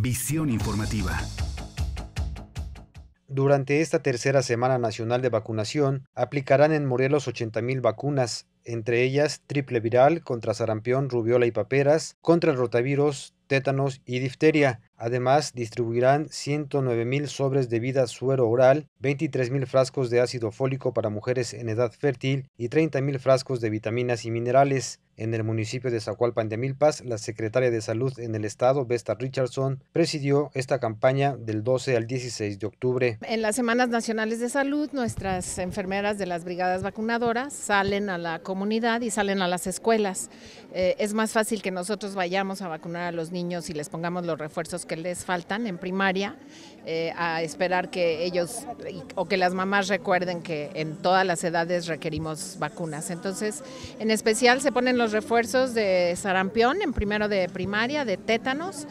Visión informativa. Durante esta tercera semana nacional de vacunación, aplicarán en Morelos 80.000 vacunas, entre ellas triple viral contra sarampión, rubiola y paperas, contra el rotavirus, tétanos y difteria. Además, distribuirán 109.000 sobres de vida suero oral, 23.000 frascos de ácido fólico para mujeres en edad fértil y 30.000 frascos de vitaminas y minerales. En el municipio de Zacualpan de Milpas, la secretaria de Salud en el estado, Besta Richardson, presidió esta campaña del 12 al 16 de octubre. En las Semanas Nacionales de Salud, nuestras enfermeras de las brigadas vacunadoras salen a la comunidad y salen a las escuelas. Eh, es más fácil que nosotros vayamos a vacunar a los niños y les pongamos los refuerzos que les faltan en primaria, eh, a esperar que ellos o que las mamás recuerden que en todas las edades requerimos vacunas. Entonces, en especial se ponen los refuerzos de sarampión en primero de primaria, de tétanos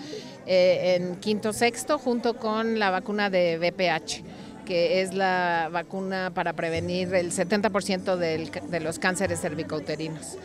eh, en quinto, sexto, junto con la vacuna de VPH que es la vacuna para prevenir el 70% de los cánceres cervicouterinos.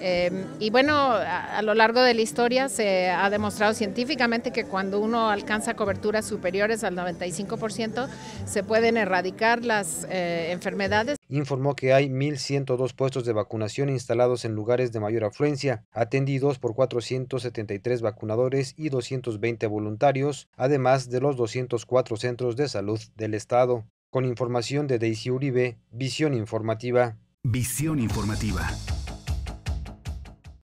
Em, y bueno, a, lo largo de la historia se ha demostrado científicamente que cuando uno alcanza coberturas superiores al 95%, se pueden erradicar las eh, enfermedades. Informó que hay 1.102 puestos de vacunación instalados en lugares de mayor afluencia, atendidos por 473 vacunadores y 220 voluntarios, además de los 204 centros de salud del Estado. Con información de Daisy Uribe, Visión Informativa. Visión Informativa.